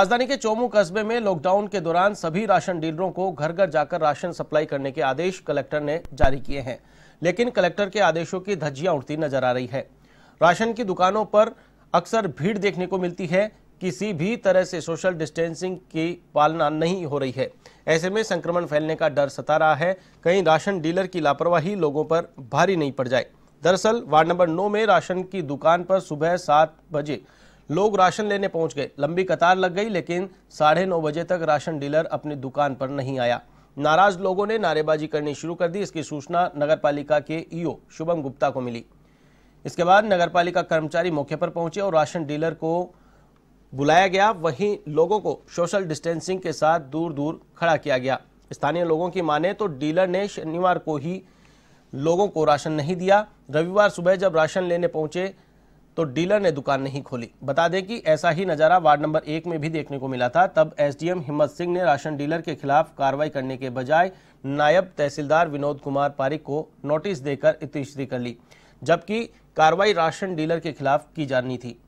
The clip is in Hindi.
राजधानी के चौमू कस्बे में लॉकडाउन के दौरान सभी राशन डीलरों को घर घर जाकर राशन सप्लाई करने के आदेश कलेक्टर ने जारी किए हैं लेकिन कलेक्टर के आदेशों की धज्जियां उड़ती नजर आ रही है राशन की दुकानों पर अक्सर भीड़ देखने को मिलती है किसी भी तरह से सोशल डिस्टेंसिंग की पालना नहीं हो रही है ऐसे में संक्रमण फैलने का डर सता रहा है कहीं राशन डीलर की लापरवाही लोगों पर भारी नहीं पड़ जाए दरअसल वार्ड नंबर नौ में राशन की दुकान पर सुबह सात बजे लोग राशन लेने पहुंच गए लंबी कतार लग गई लेकिन साढ़े नौ बजे तक राशन डीलर अपनी दुकान पर नहीं आया नाराज लोगों ने नारेबाजी करनी शुरू कर दी इसकी सूचना नगरपालिका के ईओ शुभम गुप्ता को मिली इसके बाद पालिका कर्मचारी मौके पर पहुंचे और राशन डीलर को बुलाया गया वहीं लोगों को सोशल डिस्टेंसिंग के साथ दूर दूर खड़ा किया गया स्थानीय लोगों की माने तो डीलर ने शनिवार को ही लोगों को राशन नहीं दिया रविवार सुबह जब राशन लेने पहुंचे तो डीलर ने दुकान नहीं खोली बता दें कि ऐसा ही नज़ारा वार्ड नंबर एक में भी देखने को मिला था तब एसडीएम हिम्मत सिंह ने राशन डीलर के खिलाफ कार्रवाई करने के बजाय नायब तहसीलदार विनोद कुमार पारिक को नोटिस देकर इतिश्री कर ली जबकि कार्रवाई राशन डीलर के खिलाफ की जानी थी